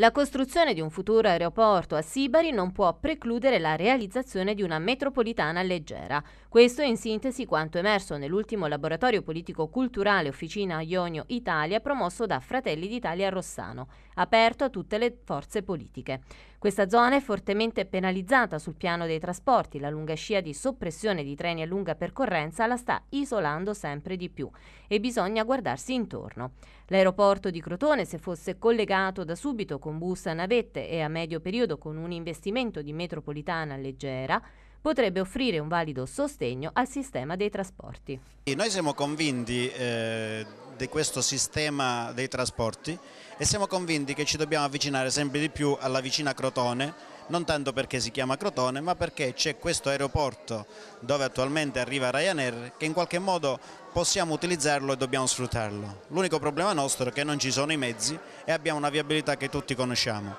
La costruzione di un futuro aeroporto a Sibari non può precludere la realizzazione di una metropolitana leggera. Questo è in sintesi quanto emerso nell'ultimo laboratorio politico-culturale Officina Ionio Italia promosso da Fratelli d'Italia a Rossano, aperto a tutte le forze politiche. Questa zona è fortemente penalizzata sul piano dei trasporti, la lunga scia di soppressione di treni a lunga percorrenza la sta isolando sempre di più e bisogna guardarsi intorno. L'aeroporto di Crotone, se fosse collegato da subito con bus a navette e a medio periodo con un investimento di metropolitana leggera, potrebbe offrire un valido sostegno al sistema dei trasporti. Noi siamo convinti eh, di questo sistema dei trasporti e siamo convinti che ci dobbiamo avvicinare sempre di più alla vicina Crotone non tanto perché si chiama Crotone ma perché c'è questo aeroporto dove attualmente arriva Ryanair che in qualche modo possiamo utilizzarlo e dobbiamo sfruttarlo. L'unico problema nostro è che non ci sono i mezzi e abbiamo una viabilità che tutti conosciamo.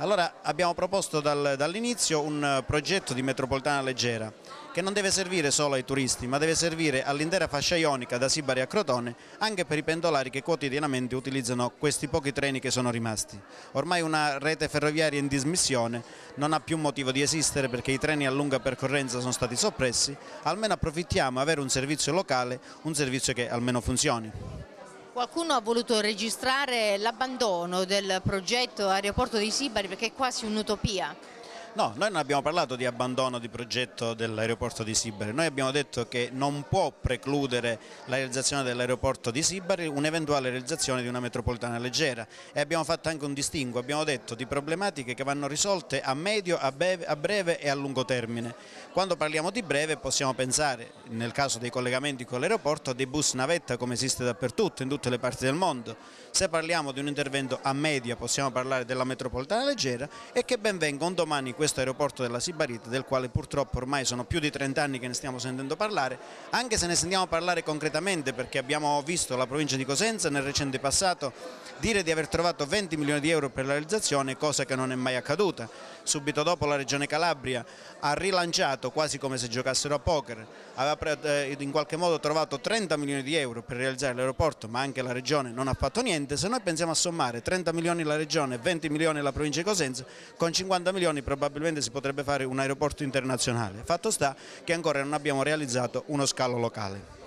Allora abbiamo proposto dal, dall'inizio un eh, progetto di metropolitana leggera che non deve servire solo ai turisti ma deve servire all'intera fascia ionica da Sibari a Crotone anche per i pendolari che quotidianamente utilizzano questi pochi treni che sono rimasti. Ormai una rete ferroviaria in dismissione non ha più motivo di esistere perché i treni a lunga percorrenza sono stati soppressi, almeno approfittiamo di avere un servizio locale, un servizio che almeno funzioni. Qualcuno ha voluto registrare l'abbandono del progetto aeroporto di Sibari perché è quasi un'utopia. No, noi non abbiamo parlato di abbandono di progetto dell'aeroporto di Sibari, noi abbiamo detto che non può precludere la realizzazione dell'aeroporto di Sibari un'eventuale realizzazione di una metropolitana leggera e abbiamo fatto anche un distinguo, abbiamo detto di problematiche che vanno risolte a medio, a breve, a breve e a lungo termine. Quando parliamo di breve possiamo pensare, nel caso dei collegamenti con l'aeroporto, a dei bus navetta come esiste dappertutto, in tutte le parti del mondo. Se parliamo di un intervento a media possiamo parlare della metropolitana leggera e che ben venga un domani questo questo aeroporto della Sibarit del quale purtroppo ormai sono più di 30 anni che ne stiamo sentendo parlare, anche se ne sentiamo parlare concretamente perché abbiamo visto la provincia di Cosenza nel recente passato dire di aver trovato 20 milioni di euro per la realizzazione, cosa che non è mai accaduta. Subito dopo la regione Calabria ha rilanciato quasi come se giocassero a poker, aveva eh, in qualche modo trovato 30 milioni di euro per realizzare l'aeroporto, ma anche la regione non ha fatto niente, se noi pensiamo a sommare 30 milioni la regione, 20 milioni la provincia di Cosenza, con 50 milioni probabilmente probabilmente si potrebbe fare un aeroporto internazionale. Fatto sta che ancora non abbiamo realizzato uno scalo locale.